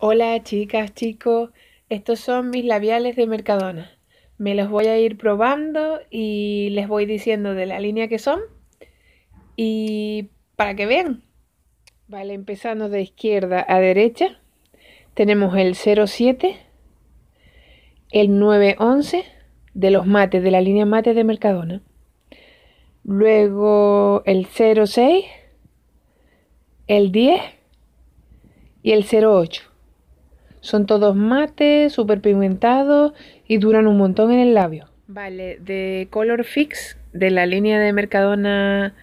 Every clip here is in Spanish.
Hola chicas, chicos, estos son mis labiales de Mercadona. Me los voy a ir probando y les voy diciendo de la línea que son y para que vean. Vale, empezando de izquierda a derecha, tenemos el 07, el 911 de los mates, de la línea mate de Mercadona. Luego el 06, el 10 y el 08. Son todos mates, súper pigmentados y duran un montón en el labio. Vale, de Color Fix, de la línea de Mercadona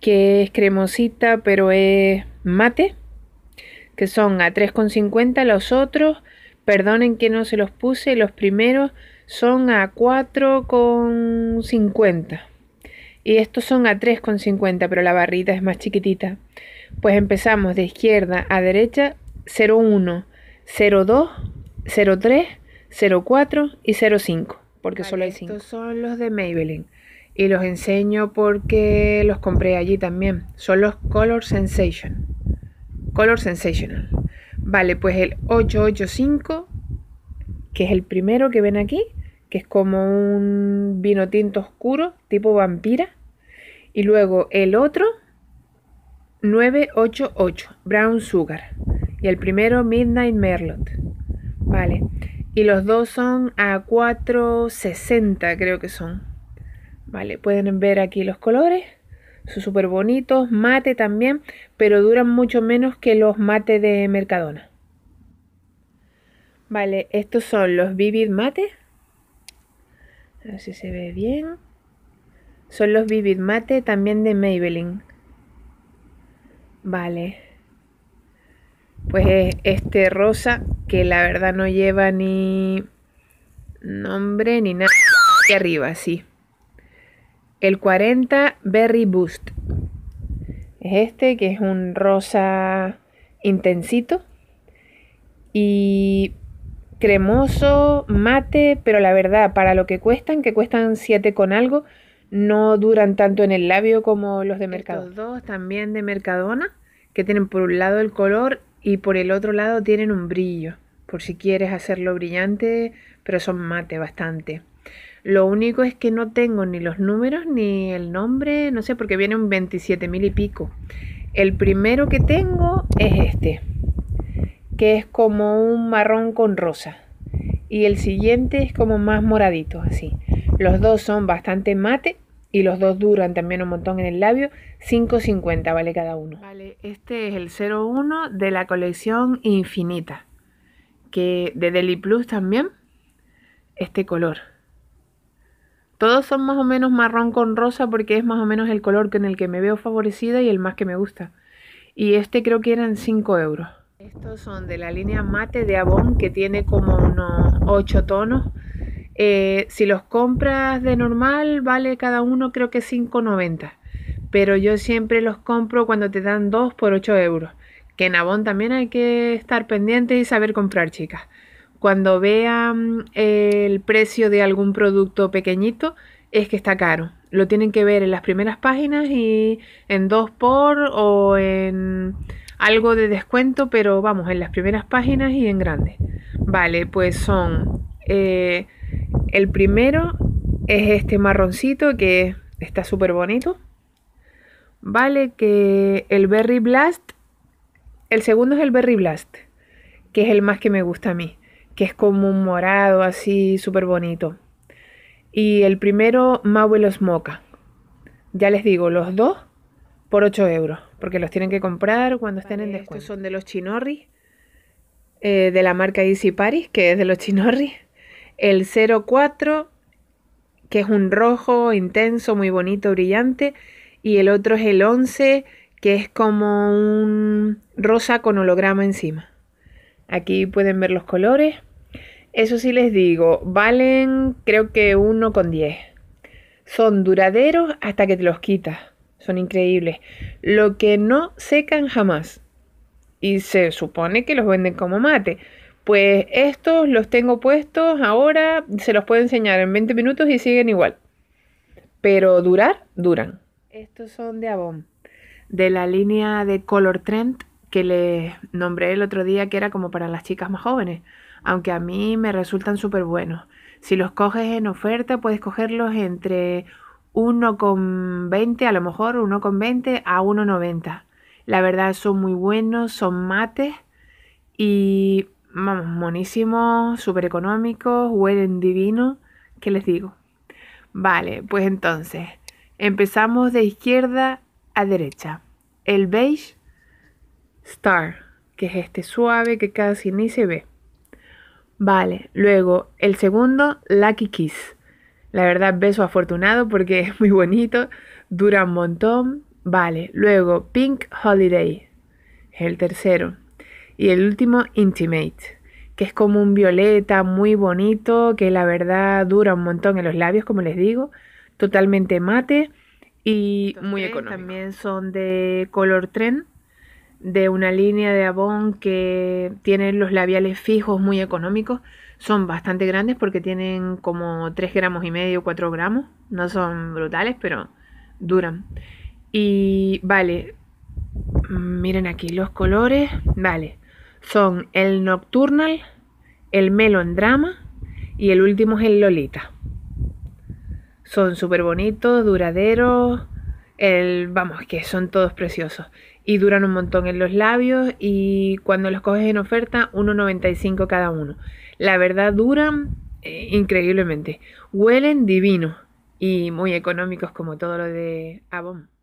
que es cremosita pero es mate, que son a 3,50 los otros. Perdonen que no se los puse, los primeros son a 4,50 y estos son a 3,50, pero la barrita es más chiquitita. Pues empezamos de izquierda a derecha, 0,1, 02, 03, 04 y 05, porque solo hay cinco Estos son los de Maybelline y los enseño porque los compré allí también. Son los Color Sensation. Color Sensational. Vale, pues el 885, que es el primero que ven aquí, que es como un vino tinto oscuro, tipo vampira. Y luego el otro, 988, Brown Sugar y el primero Midnight Merlot. Vale. Y los dos son a 4.60 creo que son. Vale, pueden ver aquí los colores. Son súper bonitos, mate también, pero duran mucho menos que los mate de Mercadona. Vale, estos son los Vivid Mate. A ver si se ve bien. Son los Vivid Mate también de Maybelline. Vale pues este rosa que la verdad no lleva ni nombre ni nada. Aquí arriba, sí. El 40 Berry Boost. Es este que es un rosa intensito y cremoso, mate, pero la verdad, para lo que cuestan, que cuestan 7 con algo, no duran tanto en el labio como los de Mercadona. 2, dos también de Mercadona, que tienen por un lado el color y por el otro lado tienen un brillo, por si quieres hacerlo brillante, pero son mate bastante. Lo único es que no tengo ni los números ni el nombre, no sé, porque viene un 27 mil y pico. El primero que tengo es este, que es como un marrón con rosa. Y el siguiente es como más moradito, así. Los dos son bastante mate, y los dos duran también un montón en el labio, 5.50 vale cada uno. este es el 01 de la colección Infinita, que de Deli Plus también, este color. Todos son más o menos marrón con rosa porque es más o menos el color con el que me veo favorecida y el más que me gusta. Y este creo que eran 5 euros. Estos son de la línea mate de Avon que tiene como unos 8 tonos eh, si los compras de normal, vale cada uno creo que 5,90. Pero yo siempre los compro cuando te dan 2 por 8 euros. Que en Avon también hay que estar pendiente y saber comprar, chicas. Cuando vean eh, el precio de algún producto pequeñito, es que está caro. Lo tienen que ver en las primeras páginas y en 2 por o en algo de descuento, pero vamos, en las primeras páginas y en grande. Vale, pues son eh, el primero es este marroncito que está súper bonito. Vale, que el Berry Blast. El segundo es el Berry Blast, que es el más que me gusta a mí, que es como un morado así súper bonito. Y el primero, Mauvelos Moca. Ya les digo, los dos por 8 euros, porque los tienen que comprar cuando estén en descuento. Estos son de los chinorri eh, de la marca Easy Paris, que es de los chinorri el 04, que es un rojo intenso, muy bonito, brillante. Y el otro es el 11, que es como un rosa con holograma encima. Aquí pueden ver los colores. Eso sí les digo, valen creo que 1,10. Son duraderos hasta que te los quitas. Son increíbles. Lo que no secan jamás. Y se supone que los venden como mate. Pues estos los tengo puestos ahora, se los puedo enseñar en 20 minutos y siguen igual. Pero durar, duran. Estos son de Avon, de la línea de Color Trend que les nombré el otro día que era como para las chicas más jóvenes, aunque a mí me resultan súper buenos. Si los coges en oferta, puedes cogerlos entre 1,20 a lo mejor, 1,20 a 1,90. La verdad son muy buenos, son mates y vamos, monísimos, súper económicos, huelen divino. ¿Qué les digo? Vale, pues entonces, empezamos de izquierda a derecha. El beige star, que es este suave que casi ni se ve. Vale, luego el segundo, Lucky Kiss. La verdad, beso afortunado porque es muy bonito, dura un montón. Vale, luego Pink Holiday, el tercero. Y el último, Intimate, que es como un violeta muy bonito, que la verdad dura un montón en los labios, como les digo, totalmente mate y muy económico. También son de color tren, de una línea de Avon que tienen los labiales fijos muy económicos. Son bastante grandes porque tienen como 3 gramos y medio, 4 gramos. No son brutales, pero duran. Y vale, miren aquí los colores. Vale, son el Nocturnal, el Melon Drama y el último es el Lolita. Son súper bonitos, duraderos, el, vamos, que son todos preciosos. Y duran un montón en los labios y cuando los coges en oferta, 1,95 cada uno. La verdad duran eh, increíblemente. Huelen divino y muy económicos como todo lo de Avon.